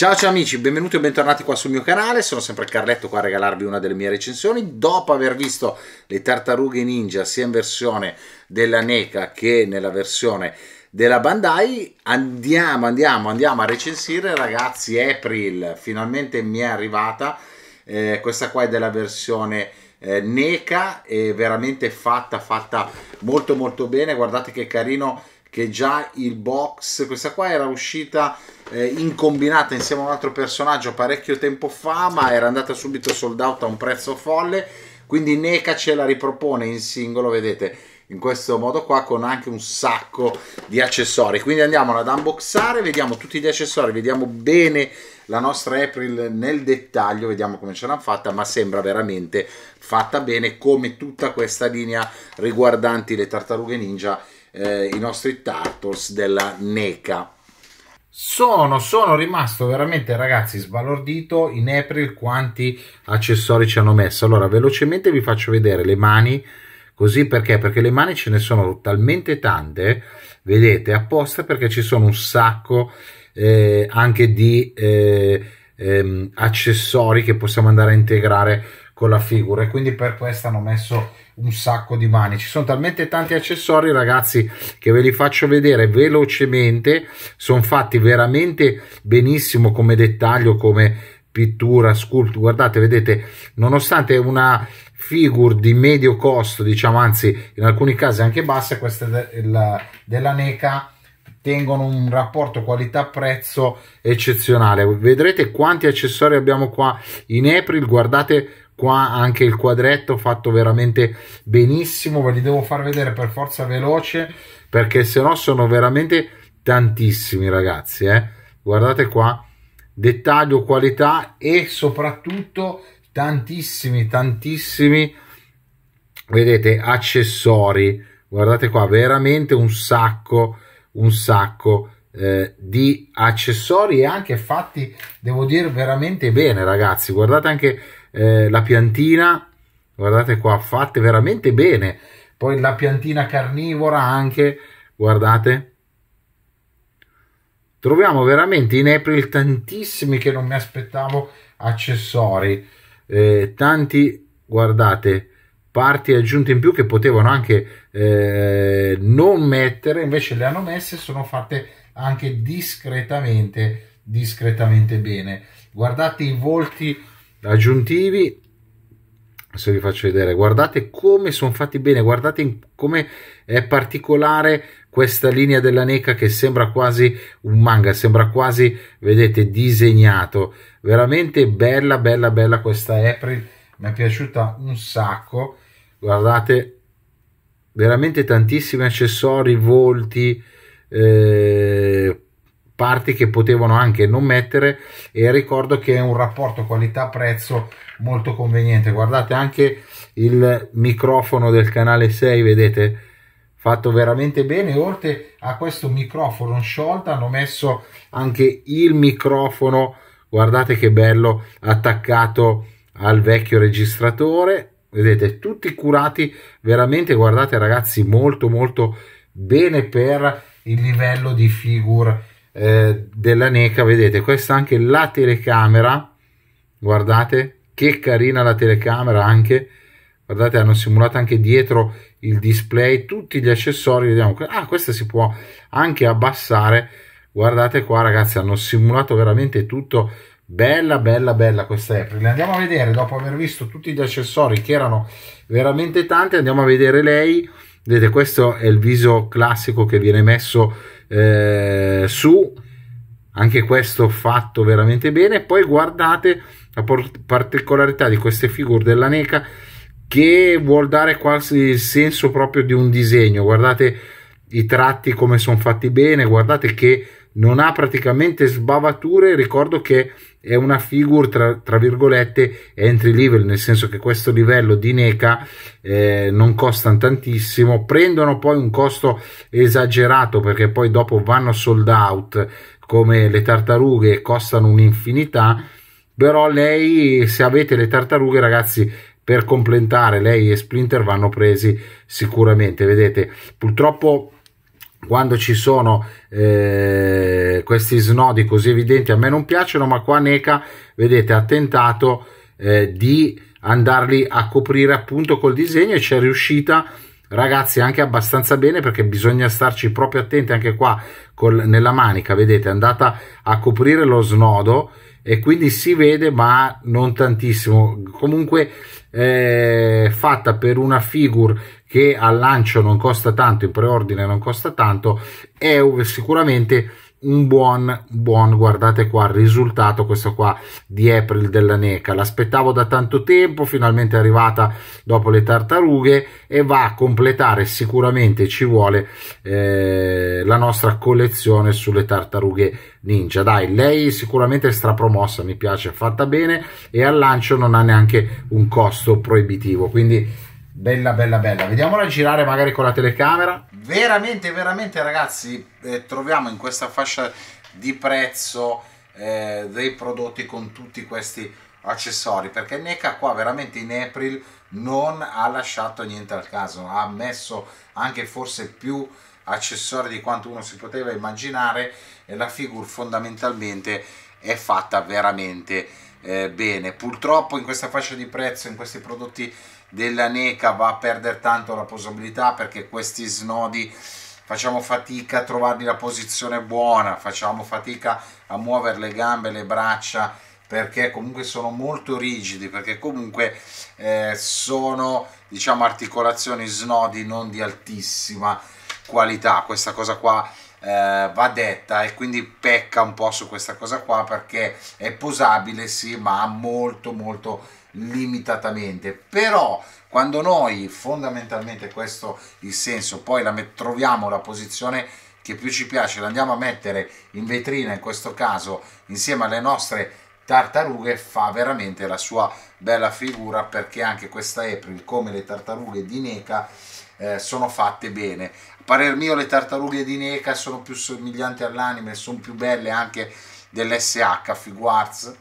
Ciao ciao amici, benvenuti e bentornati qua sul mio canale, sono sempre Carletto qua a regalarvi una delle mie recensioni. Dopo aver visto le tartarughe ninja sia in versione della NECA che nella versione della Bandai, andiamo, andiamo, andiamo a recensire ragazzi April, finalmente mi è arrivata, eh, questa qua è della versione eh, NECA, è veramente fatta, fatta molto molto bene, guardate che carino che già il box, questa qua era uscita eh, in combinata insieme a un altro personaggio parecchio tempo fa, ma era andata subito sold out a un prezzo folle, quindi NECA ce la ripropone in singolo, vedete, in questo modo qua con anche un sacco di accessori. Quindi andiamola ad unboxare, vediamo tutti gli accessori, vediamo bene la nostra April nel dettaglio, vediamo come ce l'hanno fatta, ma sembra veramente fatta bene come tutta questa linea riguardanti le tartarughe ninja eh, i nostri Tartars della NECA. Sono, sono rimasto veramente ragazzi sbalordito in April quanti accessori ci hanno messo. Allora velocemente vi faccio vedere le mani così perché? Perché le mani ce ne sono talmente tante, vedete, apposta perché ci sono un sacco eh, anche di eh, ehm, accessori che possiamo andare a integrare con la figura e quindi per questo hanno messo un sacco di mani ci sono talmente tanti accessori ragazzi che ve li faccio vedere velocemente sono fatti veramente benissimo come dettaglio come pittura, sculpture, guardate, vedete, nonostante una figure di medio costo, diciamo, anzi in alcuni casi anche bassa, questa de della NECA tengono un rapporto qualità-prezzo eccezionale. Vedrete quanti accessori abbiamo qua in April, guardate qua anche il quadretto fatto veramente benissimo ve li devo far vedere per forza veloce perché se no sono veramente tantissimi ragazzi eh? guardate qua dettaglio qualità e soprattutto tantissimi tantissimi vedete accessori guardate qua veramente un sacco un sacco eh, di accessori e anche fatti devo dire veramente bene ragazzi guardate anche eh, la piantina, guardate qua, fatte veramente bene. Poi la piantina carnivora anche, guardate. Troviamo veramente in April tantissimi che non mi aspettavo accessori. Eh, tanti, guardate, parti aggiunte in più che potevano anche eh, non mettere, invece le hanno messe, sono fatte anche discretamente, discretamente bene. Guardate i volti aggiuntivi se vi faccio vedere guardate come sono fatti bene guardate come è particolare questa linea della neca che sembra quasi un manga sembra quasi vedete disegnato veramente bella bella bella questa April mi è piaciuta un sacco guardate veramente tantissimi accessori volti eh, parti che potevano anche non mettere e ricordo che è un rapporto qualità-prezzo molto conveniente guardate anche il microfono del canale 6 vedete fatto veramente bene oltre a questo microfono sciolto hanno messo anche il microfono guardate che bello attaccato al vecchio registratore vedete tutti curati veramente guardate ragazzi molto molto bene per il livello di figure eh, della NECA vedete questa anche la telecamera guardate che carina la telecamera anche guardate hanno simulato anche dietro il display tutti gli accessori vediamo ah questa si può anche abbassare guardate qua ragazzi hanno simulato veramente tutto bella bella bella questa April andiamo a vedere dopo aver visto tutti gli accessori che erano veramente tanti andiamo a vedere lei Vedete, questo è il viso classico che viene messo eh, su, anche questo fatto veramente bene. Poi guardate la particolarità di queste figure della NECA che vuol dare quasi il senso proprio di un disegno. Guardate i tratti come sono fatti bene, guardate che non ha praticamente sbavature. Ricordo che è una figure tra, tra virgolette entry level, nel senso che questo livello di NECA eh, non costa tantissimo. Prendono poi un costo esagerato perché poi dopo vanno sold out come le tartarughe costano un'infinità. Però lei, se avete le tartarughe, ragazzi, per completare lei e Splinter vanno presi sicuramente. Vedete, purtroppo quando ci sono eh, questi snodi così evidenti a me non piacciono ma qua Neca vedete ha tentato eh, di andarli a coprire appunto col disegno e ci è riuscita ragazzi anche abbastanza bene perché bisogna starci proprio attenti anche qua col, nella manica vedete è andata a coprire lo snodo e quindi si vede ma non tantissimo comunque eh, fatta per una figure che al lancio non costa tanto, in preordine non costa tanto, è sicuramente un buon, buon, guardate qua il risultato, questo qua di April della NECA. L'aspettavo da tanto tempo, finalmente è arrivata dopo le tartarughe e va a completare sicuramente, ci vuole, eh, la nostra collezione sulle tartarughe ninja. Dai, lei sicuramente è strapromossa, mi piace, è fatta bene e al lancio non ha neanche un costo proibitivo, quindi Bella, bella, bella. Vediamola girare magari con la telecamera. Veramente, veramente ragazzi, eh, troviamo in questa fascia di prezzo eh, dei prodotti con tutti questi accessori, perché NECA qua veramente in April non ha lasciato niente al caso, ha messo anche forse più accessori di quanto uno si poteva immaginare e la figure fondamentalmente è fatta veramente eh, bene. Purtroppo in questa fascia di prezzo, in questi prodotti della NECA va a perdere tanto la possibilità perché questi snodi facciamo fatica a trovargli la posizione buona, facciamo fatica a muovere le gambe, le braccia perché comunque sono molto rigidi, perché comunque eh, sono diciamo articolazioni snodi non di altissima qualità. Questa cosa qua eh, va detta e quindi pecca un po' su questa cosa qua perché è posabile sì ma molto molto limitatamente però quando noi fondamentalmente questo il senso poi la troviamo la posizione che più ci piace la andiamo a mettere in vetrina in questo caso insieme alle nostre tartarughe fa veramente la sua bella figura perché anche questa April come le tartarughe di NECA eh, sono fatte bene a parer mio le tartarughe di NECA sono più somiglianti all'anime sono più belle anche dell'SH Figuarts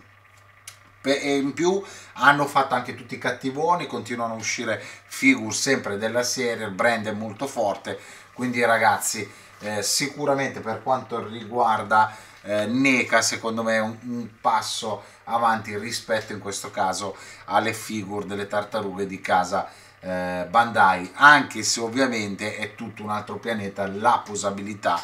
e in più hanno fatto anche tutti i cattivoni continuano a uscire figure sempre della serie il brand è molto forte quindi ragazzi eh, sicuramente per quanto riguarda eh, neca secondo me un, un, passo avanti rispetto in questo caso alle figure delle tartarughe di casa eh, Bandai anche se ovviamente è tutto un altro pianeta la posabilità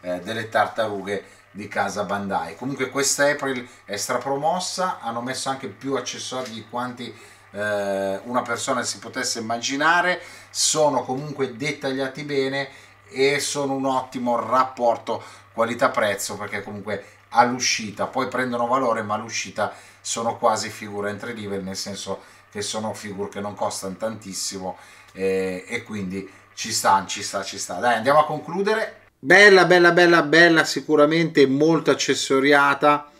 eh, delle tartarughe di casa Bandai comunque questa April è strapromossa hanno messo anche più accessori di quanti eh, una persona si potesse immaginare sono comunque dettagliati bene e sono un ottimo rapporto qualità-prezzo perché comunque all'uscita, poi prendono valore ma all'uscita sono quasi figure entry level nel senso che sono figure che non costano tantissimo eh, e quindi ci sta, ci sta, ci sta. Dai andiamo a concludere. Bella, bella, bella, bella, sicuramente molto accessoriata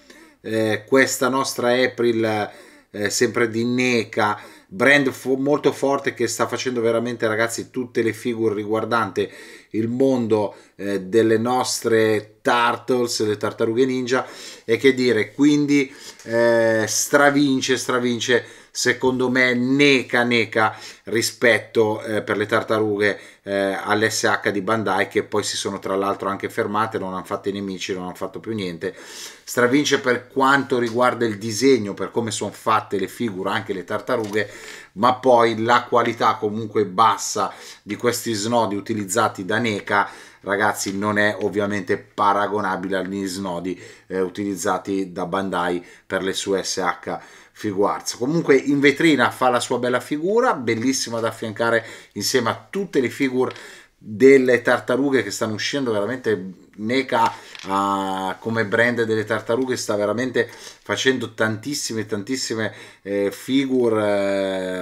eh, questa nostra April eh, sempre di NECA brand fo- molto forte che sta facendo veramente ragazzi tutte le figure riguardante il mondo eh, delle nostre Turtles, le tartarughe ninja e che dire quindi eh, stravince stravince secondo me neca neca rispetto eh, per le tartarughe eh, all'SH di Bandai che poi si sono tra l'altro anche fermate, non hanno fatto i nemici, non hanno fatto più niente. Stravince per quanto riguarda il disegno, per come sono fatte le figure, anche le tartarughe, ma poi la qualità comunque bassa di questi snodi utilizzati da NECA ragazzi non è ovviamente paragonabile agli snodi eh, utilizzati da Bandai per le sue SH figurarsi. Comunque in vetrina fa la sua bella figura, bellissima da affiancare insieme a tutte le figure delle tartarughe che stanno uscendo veramente NECA uh, come brand delle tartarughe sta veramente facendo tantissime tantissime eh, figure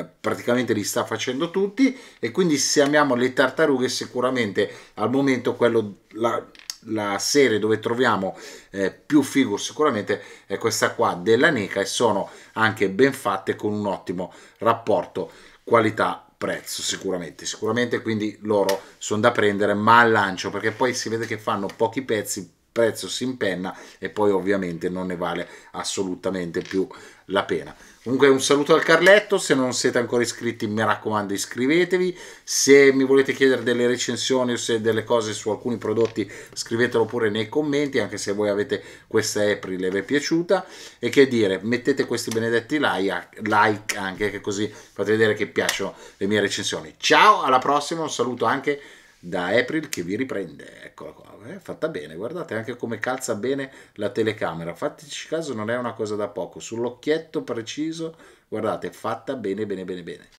eh, praticamente li sta facendo tutti e quindi se amiamo le tartarughe sicuramente al momento quello la, la serie dove troviamo eh, più figure sicuramente è questa qua della NECA e sono anche ben fatte con un ottimo rapporto qualità prezzo sicuramente sicuramente quindi loro sono da prendere ma al lancio perché poi si vede che fanno pochi pezzi prezzo si impenna e poi ovviamente non ne vale assolutamente più la pena. Comunque un saluto al Carletto, se non siete ancora iscritti mi raccomando iscrivetevi, se mi volete chiedere delle recensioni o se delle cose su alcuni prodotti scrivetelo pure nei commenti, anche se voi avete questa April e vi è piaciuta, e che dire, mettete questi benedetti like anche, che così fate vedere che piacciono le mie recensioni. Ciao, alla prossima, un saluto anche da April che vi riprende, eccola qua, è eh, fatta bene, guardate anche come calza bene la telecamera, fateci caso non è una cosa da poco, sull'occhietto preciso, guardate, fatta bene bene bene bene.